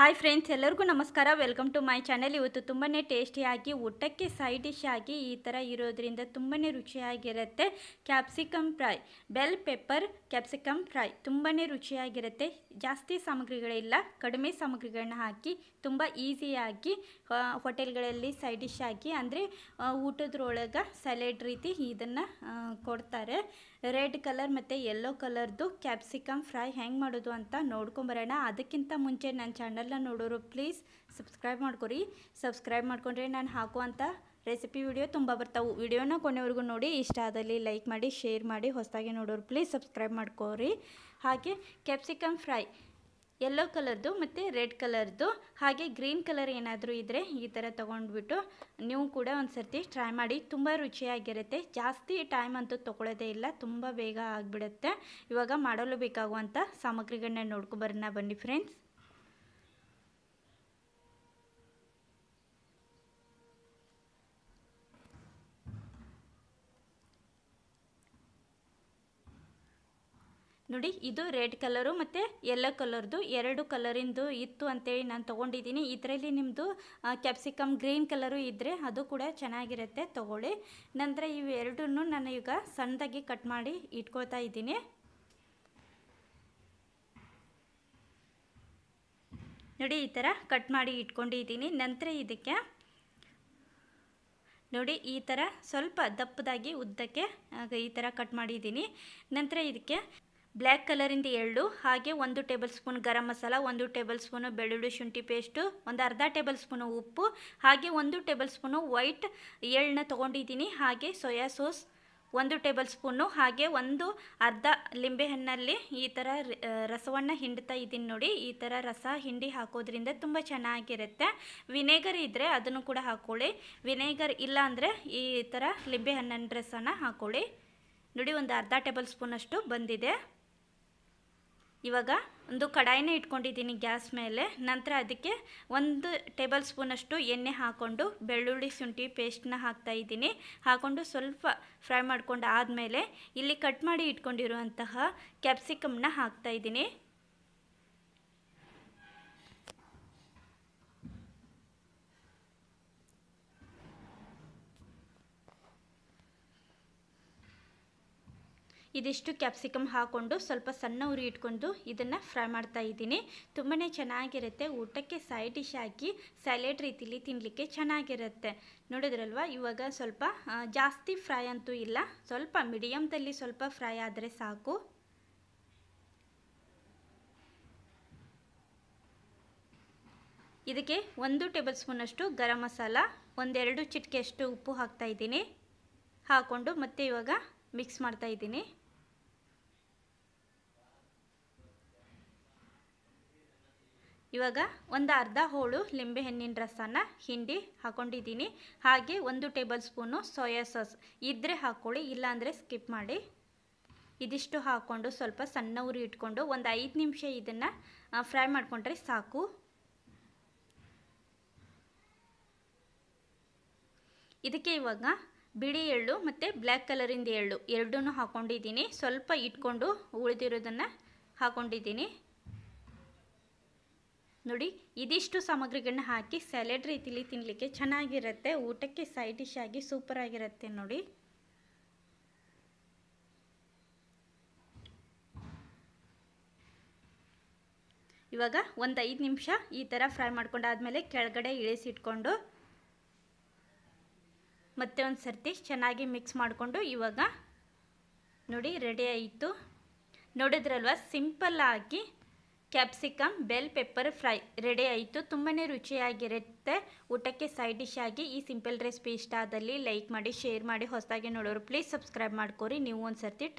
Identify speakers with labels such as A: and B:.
A: hi friends ಎಲ್ಲರಿಗೂ ನಮಸ್ಕಾರ welcome to my channel ಇವತ್ತು ತುಂಬಾ ಟೇಸ್ಟಿಯಾಗಿ ಊಟಕ್ಕೆ ಸೈಡ್ ಡಿಶ್ ಆಗಿ ಈ ಥರ ಇರೋದ್ರಿಂದ ತುಂಬಾ ರುಚಿಯಾಗಿರುತ್ತೆ capsicum fry bell pepper capsicum fry ತುಂಬಾ ರುಚಿಯಾಗಿರುತ್ತೆ ಜಾಸ್ತಿ ಸಾಮಗ್ರಿಗಳಿಲ್ಲ ಕಡಿಮೆ ಸಾಮಗ್ರಿಗಳನ್ನ ಹಾಕಿ ತುಂಬ ಈಸಿಯಾಗಿ ಹೋಟೆಲ್ಗಳಲ್ಲಿ ಸೈಡ್ ಡಿಶ್ ಆಗಿ ಅಂದರೆ ಊಟದ್ರೊಳಗೆ ಸ್ಯಾಲೆಡ್ ರೀತಿ ಇದನ್ನು ಕೊಡ್ತಾರೆ ರೆಡ್ ಕಲರ್ ಮತ್ತು ಯೆಲ್ಲೋ ಕಲರ್ದು ಕ್ಯಾಪ್ಸಿಕಮ್ ಫ್ರೈ ಹೆಂಗೆ ಮಾಡೋದು ಅಂತ ನೋಡ್ಕೊಂಬರೋಣ ಅದಕ್ಕಿಂತ ಮುಂಚೆ ನನ್ನ ಚಾನಲ್ನ ನೋಡೋರು ಪ್ಲೀಸ್ ಸಬ್ಸ್ಕ್ರೈಬ್ ಮಾಡ್ಕೊರಿ ಸಬ್ಸ್ಕ್ರೈಬ್ ಮಾಡ್ಕೊಂಡ್ರೆ ನಾನು ಹಾಕುವಂಥ ರೆಸಿಪಿ ವಿಡಿಯೋ ತುಂಬ ಬರ್ತಾವೆ ವಿಡಿಯೋನ ಕೊನೆವರೆಗೂ ನೋಡಿ ಇಷ್ಟ ಆದಲ್ಲಿ ಲೈಕ್ ಮಾಡಿ ಶೇರ್ ಮಾಡಿ ಹೊಸದಾಗಿ ನೋಡೋರು ಪ್ಲೀಸ್ ಸಬ್ಸ್ಕ್ರೈಬ್ ಮಾಡ್ಕೋರಿ ಹಾಗೆ ಕ್ಯಾಪ್ಸಿಕಮ್ ಫ್ರೈ ಯೆಲ್ಲೋ ಕಲರ್ದು ಮತ್ತು ರೆಡ್ ಕಲರ್ದು ಹಾಗೆ ಗ್ರೀನ್ ಕಲರ್ ಏನಾದರೂ ಇದ್ದರೆ ಈ ಥರ ತೊಗೊಂಡ್ಬಿಟ್ಟು ನೀವು ಕೂಡ ಒಂದು ಸರ್ತಿ ಟ್ರೈ ಮಾಡಿ ತುಂಬ ರುಚಿಯಾಗಿರುತ್ತೆ ಜಾಸ್ತಿ ಟೈಮ್ ಅಂತೂ ತೊಗೊಳ್ಳೋದೇ ಇಲ್ಲ ತುಂಬ ಬೇಗ ಆಗಿಬಿಡುತ್ತೆ ಇವಾಗ ಮಾಡಲು ಬೇಕಾಗುವಂಥ ಸಾಮಗ್ರಿಗಳನ್ನ ನೋಡ್ಕೊಬರೋಣ ಬನ್ನಿ ಫ್ರೆಂಡ್ಸ್ ನೋಡಿ ಇದು ರೆಡ್ ಕಲರು ಮತ್ತು ಯೆಲ್ಲೋ ಕಲರ್ದು ಎರಡು ಕಲರಿಂದು ಇತ್ತು ಅಂತೇಳಿ ನಾನು ತೊಗೊಂಡಿದ್ದೀನಿ ಇದರಲ್ಲಿ ನಿಮ್ಮದು ಕ್ಯಾಪ್ಸಿಕಮ್ ಗ್ರೀನ್ ಕಲರು ಇದ್ದರೆ ಅದು ಕೂಡ ಚೆನ್ನಾಗಿರುತ್ತೆ ತೊಗೊಳ್ಳಿ ನಂತರ ಇವೆರಡನ್ನೂ ನಾನು ಈಗ ಸಣ್ಣದಾಗಿ ಕಟ್ ಮಾಡಿ ಇಟ್ಕೊಳ್ತಾ ಇದ್ದೀನಿ ನೋಡಿ ಈ ಥರ ಕಟ್ ಮಾಡಿ ಇಟ್ಕೊಂಡಿದ್ದೀನಿ ನಂತರ ಇದಕ್ಕೆ ನೋಡಿ ಈ ಥರ ಸ್ವಲ್ಪ ದಪ್ಪದಾಗಿ ಉದ್ದಕ್ಕೆ ಈ ಥರ ಕಟ್ ಮಾಡಿದ್ದೀನಿ ನಂತರ ಇದಕ್ಕೆ ಬ್ಲ್ಯಾಕ್ ಕಲರಿಂದ ಎಳ್ಳು ಹಾಗೆ ಒಂದು ಟೇಬಲ್ ಸ್ಪೂನ್ ಗರಂ ಮಸಾಲ ಒಂದು ಟೇಬಲ್ ಸ್ಪೂನು ಬೆಳ್ಳುಳ್ಳಿ ಶುಂಠಿ ಪೇಸ್ಟು ಒಂದು ಅರ್ಧ ಟೇಬಲ್ ಸ್ಪೂನು ಉಪ್ಪು ಹಾಗೆ ಒಂದು ಟೇಬಲ್ ಸ್ಪೂನು ವೈಟ್ ಎಳ್ಳನ್ನ ತೊಗೊಂಡಿದ್ದೀನಿ ಹಾಗೆ ಸೋಯಾ ಸಾಸ್ ಒಂದು ಟೇಬಲ್ ಸ್ಪೂನು ಹಾಗೆ ಒಂದು ಅರ್ಧ ಲಿಂಬೆಹಣ್ಣಲ್ಲಿ ಈ ಥರ ರಸವನ್ನು ಹಿಂಡ್ತಾ ಇದ್ದೀನಿ ನೋಡಿ ಈ ಥರ ರಸ ಹಿಂಡಿ ಹಾಕೋದ್ರಿಂದ ತುಂಬ ಚೆನ್ನಾಗಿರುತ್ತೆ ವಿನೇಗರ್ ಇದ್ದರೆ ಅದನ್ನು ಕೂಡ ಹಾಕ್ಕೊಳ್ಳಿ ವಿನೇಗರ್ ಇಲ್ಲ ಅಂದರೆ ಈ ಥರ ಲಿಂಬೆಹಣ್ಣಿನ ರಸನ ಹಾಕ್ಕೊಳ್ಳಿ ನೋಡಿ ಒಂದು ಅರ್ಧ ಟೇಬಲ್ ಸ್ಪೂನಷ್ಟು ಬಂದಿದೆ ಇವಾಗ ಒಂದು ಕಡಾಯಿನೇ ಇಟ್ಕೊಂಡಿದ್ದೀನಿ ಗ್ಯಾಸ್ ಮೇಲೆ ನಂತರ ಅದಕ್ಕೆ ಒಂದು ಟೇಬಲ್ ಸ್ಪೂನಷ್ಟು ಎಣ್ಣೆ ಹಾಕ್ಕೊಂಡು ಬೆಳ್ಳುಳ್ಳಿ ಶುಂಠಿ ಹಾಕ್ತಾ ಇದ್ದೀನಿ ಹಾಕ್ಕೊಂಡು ಸ್ವಲ್ಪ ಫ್ರೈ ಮಾಡ್ಕೊಂಡು ಆದಮೇಲೆ ಇಲ್ಲಿ ಕಟ್ ಮಾಡಿ ಇಟ್ಕೊಂಡಿರುವಂತಹ ಕ್ಯಾಪ್ಸಿಕಮ್ನ ಹಾಕ್ತಾಯಿದ್ದೀನಿ ಇದಿಷ್ಟು ಕ್ಯಾಪ್ಸಿಕಮ್ ಹಾಕ್ಕೊಂಡು ಸ್ವಲ್ಪ ಸಣ್ಣ ಉರಿ ಇಟ್ಕೊಂಡು ಇದನ್ನು ಫ್ರೈ ಮಾಡ್ತಾ ಇದ್ದೀನಿ ತುಂಬಾ ಚೆನ್ನಾಗಿರುತ್ತೆ ಊಟಕ್ಕೆ ಸೈಡ್ ಡಿಶ್ ಹಾಕಿ ಸ್ಯಾಲೆಡ್ ರೀತಿಲಿ ತಿನ್ನಲಿಕ್ಕೆ ಚೆನ್ನಾಗಿರುತ್ತೆ ನೋಡಿದ್ರಲ್ವ ಇವಾಗ ಸ್ವಲ್ಪ ಜಾಸ್ತಿ ಫ್ರೈ ಅಂತೂ ಇಲ್ಲ ಸ್ವಲ್ಪ ಮೀಡಿಯಮ್ದಲ್ಲಿ ಸ್ವಲ್ಪ ಫ್ರೈ ಆದರೆ ಸಾಕು ಇದಕ್ಕೆ ಒಂದು ಟೇಬಲ್ ಸ್ಪೂನಷ್ಟು ಗರಂ ಮಸಾಲ ಒಂದೆರಡು ಚಿಟಿಕೆಯಷ್ಟು ಉಪ್ಪು ಹಾಕ್ತಾಯಿದ್ದೀನಿ ಹಾಕ್ಕೊಂಡು ಮತ್ತೆ ಇವಾಗ ಮಿಕ್ಸ್ ಮಾಡ್ತಾ ಇವಾಗ ಒಂದು ಅರ್ಧ ಹೋಳು ಲಿಂಬೆಹಣ್ಣಿನ ರಸನ ಹಿಂಡಿ ಹಾಕೊಂಡಿದ್ದೀನಿ ಹಾಗೆ ಒಂದು ಟೇಬಲ್ ಸ್ಪೂನು ಸೋಯಾ ಸಾಸ್ ಇದ್ದರೆ ಹಾಕ್ಕೊಳ್ಳಿ ಇಲ್ಲಾಂದರೆ ಸ್ಕಿಪ್ ಮಾಡಿ ಇದಿಷ್ಟು ಹಾಕ್ಕೊಂಡು ಸ್ವಲ್ಪ ಸಣ್ಣ ಉರಿ ಇಟ್ಕೊಂಡು ಒಂದು ಐದು ನಿಮಿಷ ಇದನ್ನು ಫ್ರೈ ಮಾಡಿಕೊಂಡ್ರೆ ಸಾಕು ಇದಕ್ಕೆ ಇವಾಗ ಬಿಳಿ ಎಳ್ಳು ಮತ್ತು ಬ್ಲ್ಯಾಕ್ ಕಲರಿಂದ ಎಳ್ಳು ಎರಡೂ ಹಾಕ್ಕೊಂಡಿದ್ದೀನಿ ಸ್ವಲ್ಪ ಇಟ್ಕೊಂಡು ಉಳಿದಿರೋದನ್ನು ಹಾಕ್ಕೊಂಡಿದ್ದೀನಿ ನೋಡಿ ಇದಿಷ್ಟು ಸಾಮಗ್ರಿಗಳನ್ನ ಹಾಕಿ ಸ್ಯಾಲೆಡ್ ರೀತಿಲಿ ತಿನ್ನಲಿಕ್ಕೆ ಚೆನ್ನಾಗಿರುತ್ತೆ ಊಟಕ್ಕೆ ಸೈಡ್ ಡಿಶ್ ಆಗಿ ಸೂಪರ್ ಆಗಿರುತ್ತೆ ನೋಡಿ ಇವಾಗ ಒಂದು ಐದು ನಿಮಿಷ ಈ ಥರ ಫ್ರೈ ಆದಮೇಲೆ ಕೆಳಗಡೆ ಇಳಿಸಿಟ್ಕೊಂಡು ಮತ್ತೆ ಒಂದು ಸರ್ತಿ ಚೆನ್ನಾಗಿ ಮಿಕ್ಸ್ ಮಾಡಿಕೊಂಡು ಇವಾಗ ನೋಡಿ ರೆಡಿ ಆಯಿತು ನೋಡಿದ್ರಲ್ವ ಆಗಿ capsicum bell pepper fry ready ಆಯಿತು ತುಂಬಾ ರುಚಿಯಾಗಿರುತ್ತೆ ಊಟಕ್ಕೆ ಸೈಡ್ ಡಿಶ್ ಆಗಿ ಈ ಸಿಂಪಲ್ ರೆಸಿಪಿ ಇಷ್ಟ ಆದಲ್ಲಿ ಲೈಕ್ ಮಾಡಿ ಶೇರ್ ಮಾಡಿ ಹೊಸದಾಗಿ ನೋಡೋರು ಪ್ಲೀಸ್ ಸಬ್ಸ್ಕ್ರೈಬ್ ಮಾಡ್ಕೊರಿ ನೀವು ಒಂದು ಸರ್ತಿ ಟ್ರೈ